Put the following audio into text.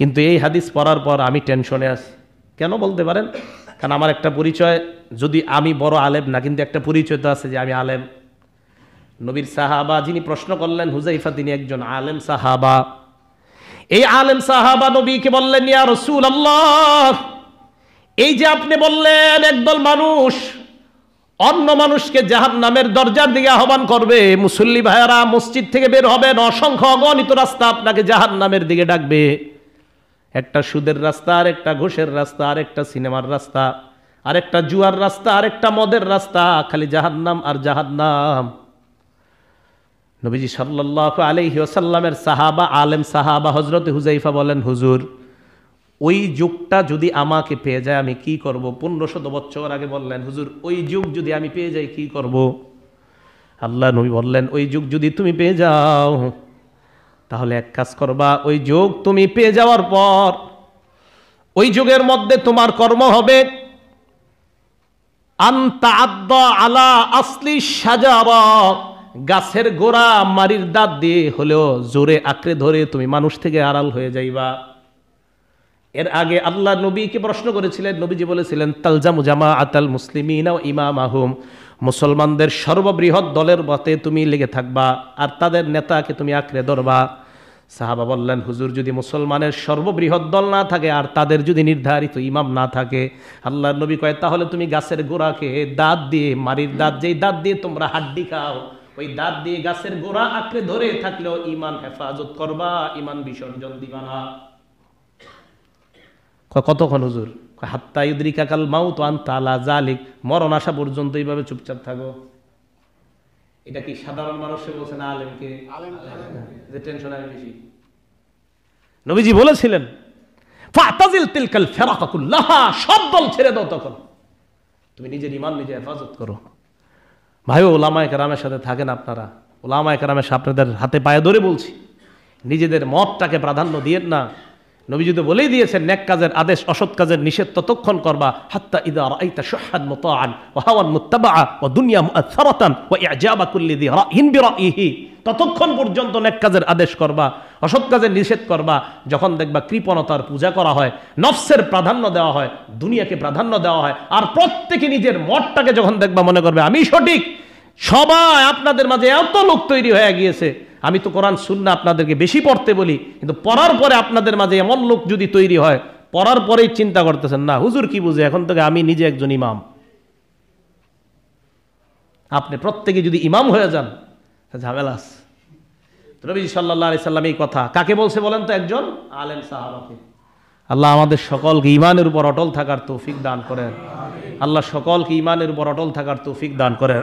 কিন্তু এই হাদিস পড়ার পর আমি টেনশনে আছি কেন বলতে পারেন কারণ আমার একটা পরিচয় যদি আমি বড় আলেম না কিন্তু একটা পরিচয় তো আছে যে আমি আলেম নবীর সাহাবা যিনি প্রশ্ন করলেন হুজাইফা তিনি একজন আলেম সাহাবা এই আলেম সাহাবা নবীকে বললেন ইয়া রসুল আল্লাহ এই যে আপনি বললেন একদল মানুষ অন্য মানুষকে জাহান নামের দরজার দিকে আহ্বান করবে মুসল্লি ভাইয়ারা মসজিদ থেকে বের হবেন অসংখ্য অগণিত রাস্তা আপনাকে জাহান নামের দিকে ডাকবে একটা সুদের রাস্তা আর একটা ঘোষের রাস্তা আর একটা সিনেমার রাস্তা আর একটা জুয়ার রাস্তা আর একটা মদের রাস্তা খালি জাহান্নাম আর জাহান্নাম নবীজি সাল্লাহ আলহি ওসাল্লামের সাহাবা আলেম সাহাবা হজরত হুজাইফা বলেন হুজুর ওই যুগটা যদি আমাকে পেয়ে যায় আমি কি করব পনেরো শত বছর আগে বললেন হুজুর ওই যুগ যদি আমি পেয়ে যাই কি করব আল্লাহ নবী বললেন ওই যুগ যদি তুমি পেয়ে যাও তাহলে এক কাজ করবা ওই যোগ তুমি পেয়ে যাওয়ার পর ওই যুগের মধ্যে তোমার কর্ম হবে আলা আসলি সাজাব গাছের গোড়া মারির দাঁত দিয়ে হলেও জোরে আঁকড়ে ধরে তুমি মানুষ থেকে আড়াল হয়ে যাইবা এর আগে আল্লাহ নবীকে প্রশ্ন করেছিলেন নবীজি বলেছিলেন তালজামু জামা আতাল মুসলিমিন ইমাম আহম মুসলমানদের সর্ববৃহৎ দলের মতে তুমি লেগে থাকবা আর তাদের নেতাকে তুমি আঁকড়ে ধরবা সাহাবা বললেন হুজুর যদি মুসলমানের সর্ববৃহৎ দল না থাকে আর তাদের যদি নির্ধারিত ইমাম না থাকে আল্লাহ নবী কয় তাহলে তুমি গাছের গোড়াকে দাঁত দিয়ে মারির দাঁত যেই দাঁত দিয়ে তোমরা হাড্ডি খাও ওই দাঁত দিয়ে গাছের গোড়া আঁকড়ে ধরে থাকলেও ইমান হেফাজত করবা ইমান বিসর্জন দিবা না কতক্ষণ হুজুর হাত্তা ইউদ্রিকা কাল মাউ তো আন্তালা জালিক মরণ আসা পর্যন্ত এইভাবে চুপচাপ থাকো এটা কি সাধারণ মানুষে বলছে না আলেমকে যে টেনশন আমি বেশি নবীজি বলেছিলেন ফাতাজিল তিলকাল ফেরাকাকুল্লাহা সব দল ছেড়ে দাও তখন তুমি নিজের ইমান নিজে হেফাজত করো ভাই ওলামা একরামের সাথে থাকেন আপনারা ওলামা সাথে আপনাদের হাতে পায়ে ধরে বলছি নিজেদের মতটাকে প্রাধান্য দিয়েন না নবী যদি বলেই দিয়েছেন ন্যাক কাজের আদেশ অসৎ কাজের নিষেধ ততক্ষণ করবা হাত্তা ইদা রাইতা শাহাদ মুতাআন ওয়া হাওয়ান মুত্তাবাআ ওয়া দুনিয়া মুআথরাতান ওয়া ইজাবা কুল্লি দি রাইন বিরাইহি ততক্ষণ পর্যন্ত ন্যাক কাজের আদেশ করবা অসৎ কাজের নিষেধ করবা যখন দেখবা কৃপণতার পূজা করা হয় নফসের প্রাধান্য দেওয়া হয় দুনিয়াকে প্রাধান্য দেওয়া হয় আর প্রত্যেকে নিজের মতটাকে যখন দেখবা মনে করবে আমি সঠিক সবাই আপনাদের মাঝে এত লোক তৈরি হয়ে গিয়েছে আমি তো কোরআন সুন্না আপনাদেরকে বেশি পড়তে বলি কিন্তু পড়ার পরে আপনাদের মাঝে এমন লোক যদি তৈরি হয় পড়ার পরেই চিন্তা করতেছেন না হুজুর কি বুঝে এখন থেকে আমি নিজে একজন ইমাম আপনি প্রত্যেকে যদি ইমাম হয়ে যান ঝামেলা আছে রবি সাল্লাহ আলি সাল্লাম এই কথা কাকে বলছে বলেন তো একজন আলেম সাহাবাকে আল্লাহ আমাদের সকলকে ইমানের উপর অটল থাকার তৌফিক দান করেন আল্লাহ সকলকে ইমানের উপর অটল থাকার তৌফিক দান করেন